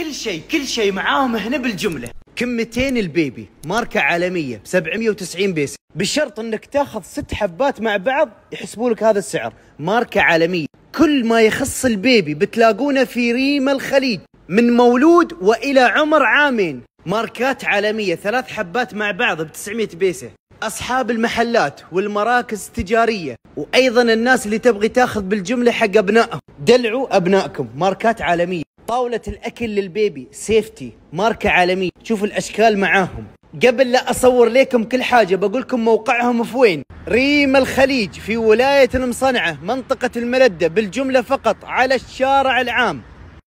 كل شيء كل شيء معاهم هنا بالجمله كمتين البيبي ماركه عالميه ب 790 بيس بشرط انك تاخذ ست حبات مع بعض يحسبوا لك هذا السعر ماركه عالميه كل ما يخص البيبي بتلاقونه في ريما الخليج من مولود والى عمر عامين ماركات عالميه ثلاث حبات مع بعض ب 900 بيسه اصحاب المحلات والمراكز التجاريه وايضا الناس اللي تبغي تاخذ بالجمله حق ابنائهم دلعوا ابنائكم ماركات عالميه طاولة الأكل للبيبي سيفتي ماركة عالمية شوفوا الأشكال معاهم قبل لا أصور لكم كل حاجة بقول لكم موقعهم في وين ريم الخليج في ولاية المصنعة منطقة الملدة بالجملة فقط على الشارع العام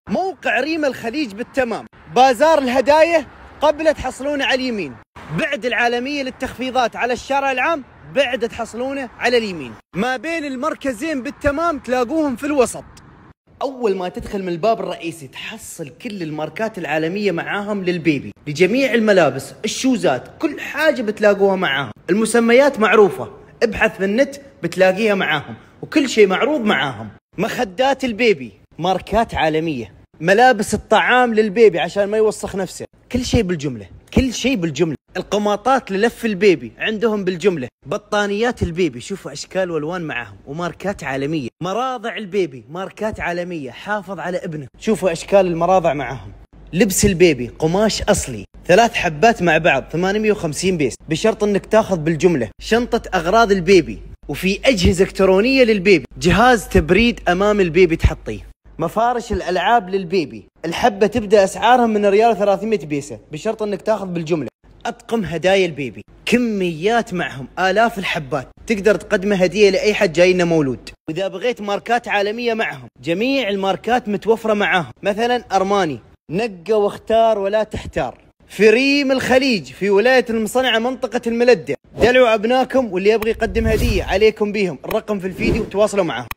موقع ريم الخليج بالتمام بازار الهدايا قبل تحصلونه على اليمين بعد العالمية للتخفيضات على الشارع العام بعد تحصلونه على اليمين ما بين المركزين بالتمام تلاقوهم في الوسط اول ما تدخل من الباب الرئيسي تحصل كل الماركات العالميه معاهم للبيبي لجميع الملابس الشوزات كل حاجه بتلاقوها معاهم المسميات معروفه ابحث في النت بتلاقيها معاهم وكل شيء معروض معاهم مخدات البيبي ماركات عالميه ملابس الطعام للبيبي عشان ما يوسخ نفسه كل شيء بالجمله كل شيء بالجمله القماطات للف البيبي عندهم بالجملة بطانيات البيبي شوفوا أشكال والوان معهم وماركات عالمية مراضع البيبي ماركات عالمية حافظ على ابنك شوفوا أشكال المراضع معهم لبس البيبي قماش أصلي ثلاث حبات مع بعض 850 بيس بشرط أنك تاخذ بالجملة شنطة أغراض البيبي وفي أجهزة إلكترونية للبيبي جهاز تبريد أمام البيبي تحطيه مفارش الألعاب للبيبي الحبة تبدأ أسعارها من ريال 300 بيسة بشرط أنك تاخذ بالجملة أطقم هدايا البيبي كميات معهم آلاف الحبات تقدر تقدمه هدية لأي حد جاينا مولود وإذا بغيت ماركات عالمية معهم جميع الماركات متوفرة معاهم مثلا أرماني نقى واختار ولا تحتار فريم الخليج في ولاية المصنعة منطقة الملدة دلعوا ابنائكم واللي يبغي يقدم هدية عليكم بيهم الرقم في الفيديو تواصلوا معهم